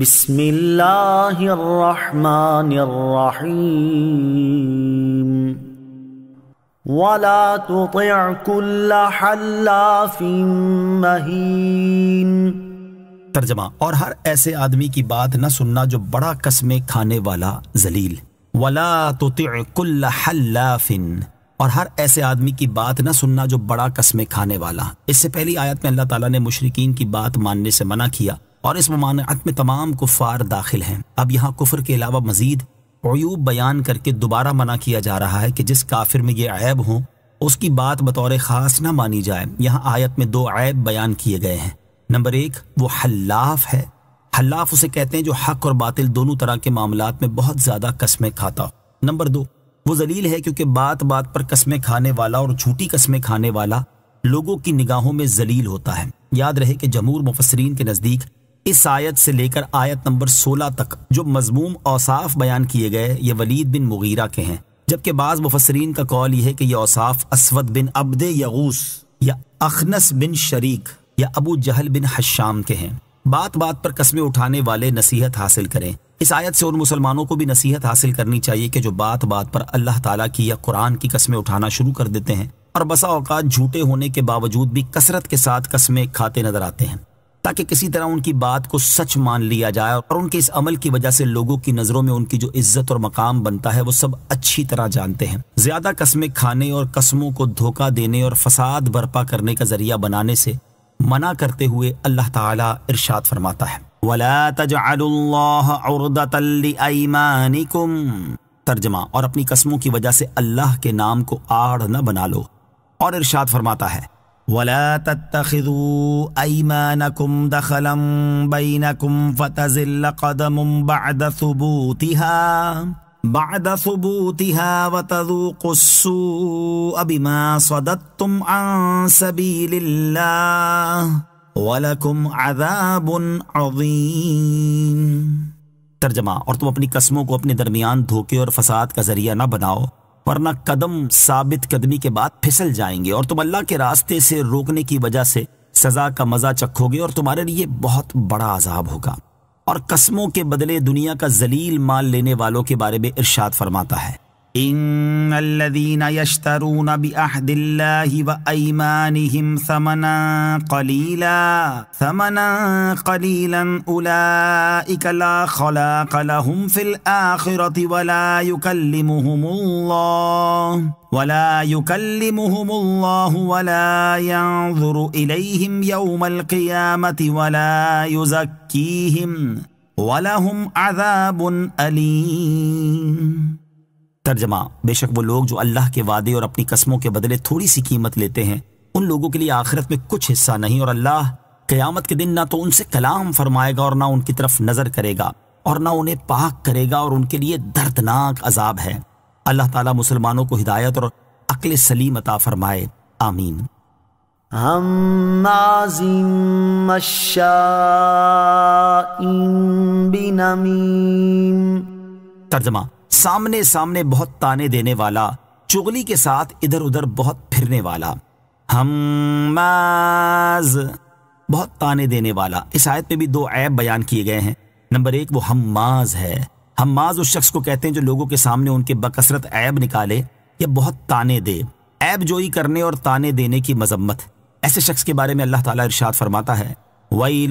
बिस्मिल्लाहिर्रहमानिर्रहीम वला तुतिअ कुल्ल हल्लाफिन महीन तर्जमा और हर ऐसे आदमी की बात न सुनना जो बड़ा कस्मे खाने वाला जलील वला तुतिअ कुल्ल हल्लाफिन और हर ऐसे आदमी की बात न सुनना जो बड़ा कस्मे खाने वाला इससे पहली आयत में अल्लाह ताला ने मुशरकिन की बात मानने से मना किया और इस ममानत में तमाम कुफ़ार दाखिल हैं अब यहाँ कुफर के अलावा मजीद अयूब बयान करके दोबारा मना किया जा रहा है कि जिस काफिर में ये ऐब हों उसकी बात बतौर ख़ास ना मानी जाए यहाँ आयत में दो ऐब बयान किए गए हैं नंबर एक वो हल्लाफ है हल्लाफ उसे कहते हैं जो हक और बातिल दोनों तरह के मामला में बहुत ज़्यादा कस्में खाता हो नंबर दो वो जलील है क्योंकि बात बात पर कस्में खाने वाला और झूठी कस्में खाने वाला लोगों की निगाहों में जलील होता है याद रहे कि जमूर मुफसरीन के नज़दीक इस आयत से लेकर आयत नंबर 16 तक जो मजमूम औसाफ बयान किए गए ये वलीद बिन मुगीरा के हैं जबकि बाज़ मुफसरीन का कौल यह है कि यह औसाफ असवद बिन अब्द यगूस या अखनस बिन शरीक या अबू जहल बिन हशाम के हैं बात बात पर कस्में उठाने वाले नसीहत हासिल करें इस आयत से उन मुसलमानों को भी नसीहत हासिल करनी चाहिए कि जो बात बात पर अल्लाह ताला की या कुरान की कस्में उठाना शुरू कर देते हैं और बसा औकात झूठे होने के बावजूद भी कसरत के साथ कस्में खाते नजर आते हैं ताकि किसी तरह उनकी बात को सच मान लिया जाए और उनके इस अमल की वजह से लोगों की नजरों में उनकी जो इज्जत और मकाम बनता है वो सब अच्छी तरह जानते हैं ज्यादा कस्में खाने और कस्मों को धोखा देने और फसाद बर्पा करने का जरिया बनाने से मना करते हुए अल्लाह ताला इरशाद फरमाता है वला तर्जमा और अपनी कस्मों की वजह से अल्लाह के नाम को आड़ न बना लो और इरशाद फरमाता है ولا تتخذوا ايمانكم دخلا بينكم فتزل قدم بعد ثبوتها بعد ثبوتها وتذوقوا السوء بما صددتم عن سبيل الله ولكم عذاب عظيم तर्जमा और तुम अपनी कस्मों को अपने दरमियान धोखे और फसाद का जरिया न बनाओ वरना कदम साबित कदमी के बाद फिसल जाएंगे और तुम अल्लाह के रास्ते से रोकने की वजह से सजा का मजा चखोगे और तुम्हारे लिए बहुत बड़ा अजाब होगा और कस्मों के बदले दुनिया का जलील माल लेने वालों के बारे में इर्शाद फरमाता है إن الذين يشترون بأحد الله وأيمانهم ثمنا قليلا ثمنا قليلا أولئك لا خلاق لهم في الآخرة ولا يكلمهم الله ولا يكلمهم الله ولا ينظر إليهم يوم القيامة ولا يزكيهم ولهم عذاب أليم तर्जमा बेशक वो लोग जो अल्लाह के वादे और अपनी कस्मों के बदले थोड़ी सी कीमत लेते हैं उन लोगों के लिए आखिरत में कुछ हिस्सा नहीं और अल्लाह कयामत के दिन ना तो उनसे कलाम फरमाएगा और ना उनकी तरफ नजर करेगा और ना उन्हें पाक करेगा और उनके लिए दर्दनाक अजाब है अल्लाह ताला मुसलमानों को हिदायत और अकल सलीम अता फरमाए आमीन तर्जमा सामने सामने बहुत ताने देने वाला चुगली के साथ इधर उधर बहुत फिरने वाला हम्माज बहुत ताने देने वाला इस आयत में भी दो ऐब बयान किए गए हैं नंबर एक वो हम्माज है हम्माज उस शख्स को कहते हैं जो लोगों के सामने उनके बकसरत ऐब निकाले या बहुत ताने दे ऐब जोई करने और ताने देने की मजम्मत ऐसे शख्स के बारे में अल्लाह ताला इरशाद फरमाता है वही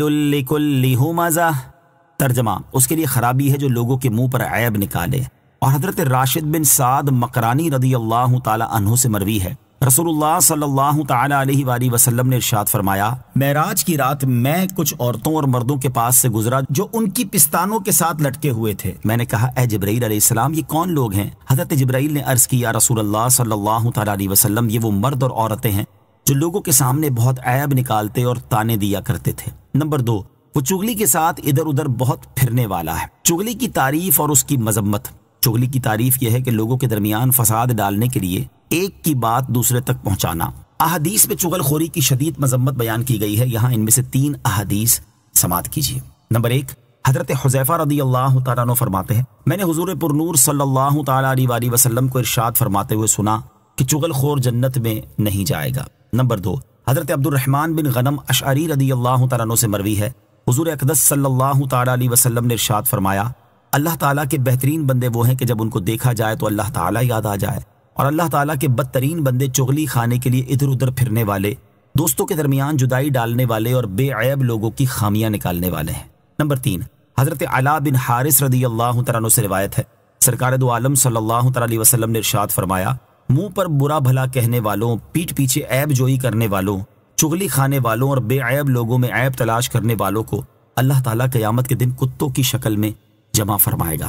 तर्जमा उसके लिए खराबी है जो लोगों के मुंह पर ऐब निकाले और हजरत राशिद बिन साद मकरानी रदी अल्लाह तु से मरवी है रसूलुल्लाह सल्लल्लाहु अलैहि वसल्लम ने इरशाद फरमाया महराज की रात मैं कुछ औरतों और मर्दों के पास से गुजरा जो उनकी पिस्तानों के साथ लटके हुए थे मैंने कहा ए जब्राइल ये कौन लोग हैं हजरत जब्राईल ने अर्ज किया रसूल सल्लल्लाहु अलैहि ये वो मर्द और औरतें हैं जो लोगों के सामने बहुत ऐब निकालते और ताने दिया करते थे नंबर दो वो चुगली के साथ इधर उधर बहुत फिरने वाला है चुगली की तारीफ और उसकी मजम्मत चुगली की तारीफ यह है कि लोगों के दरमियान फसाद डालने के लिए एक की बात दूसरे तक पहुंचाना अहदीस में चुगलखोरी की शदीद मजम्मत बयान की गई है यहाँ इनमें से तीन अहदीस समात कीजिए नंबर एक हजरत हुजैफा रदी अल्लाह तु फरमाते हैं मैंने हजूर पुरनूर सल्लल्लाहु अलैहि वसल्लम को इरशाद फरमाते हुए सुना कि चुगलखोर जन्नत में नहीं जाएगा नंबर दो हजरत अब्दुलरहमान बिन गनम अशारी रदी अल्लाह तु से मरवी है हजूर अकदस सल्लल्लाहु अलैहि वसल्लम ने इरशाद फरमाया अल्लाह ताला के बेहतरीन बंदे वो हैं कि जब उनको देखा जाए तो अल्लाह ताला याद आ जाए और अल्लाह ताला के बदतरीन बंदे चुगली खाने के लिए इधर उधर फिरने वाले दोस्तों के दरमियान जुदाई डालने वाले और बेअब लोगों की खामियां निकालने वाले हैं नंबर तीन हजरत अला बिन हारिस रदी अल्लाह तन से रिवायत है सरकार दो आलम सल्लल्लाहु अलैहि वसल्लम ने इरशाद फरमाया मुंह पर बुरा भला कहने वालों पीठ पीछे ऐब जोई करने वालों चुगली खाने वालों और बेअब लोगों में ऐब तलाश करने वालों को अल्लाह ताला कयामत के दिन कुत्तों की शक्ल में जमा फरमाएगा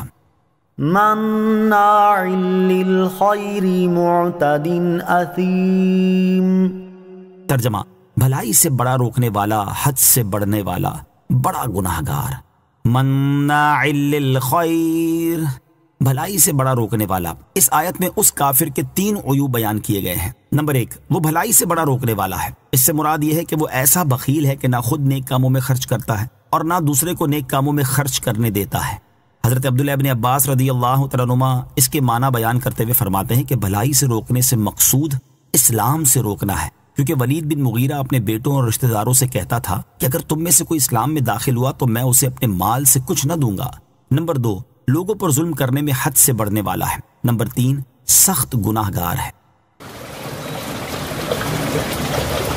तर्जमा भलाई से बड़ा रोकने वाला हद से बढ़ने वाला बड़ा गुनाहगार मन्नाइल भलाई से बड़ा रोकने वाला इस आयत में उस काफिर के तीन ओयू बयान किए गए हैं नंबर एक वो भलाई से बड़ा रोकने वाला है इससे मुराद ये है कि वो ऐसा बकील है कि ना खुद नेक कामों में खर्च करता है और ना दूसरे को नेक कामों में खर्च करने देता है हज़रत अब्दुल्लाबिन अब्बास रदी अल्लाह तरुमा इसके माना बयान करते हुए फरमाते हैं कि भलाई से रोकने से मकसूद इस्लाम से रोकना है क्योंकि वलीद बिन मुगीरा अपने बेटों और रिश्तेदारों से कहता था कि अगर तुम में से कोई इस्लाम में दाखिल हुआ तो मैं उसे अपने माल से कुछ न दूंगा नंबर दो लोगों पर जुल्म करने में हद से बढ़ने वाला है नंबर तीन सख्त गुनाहगार है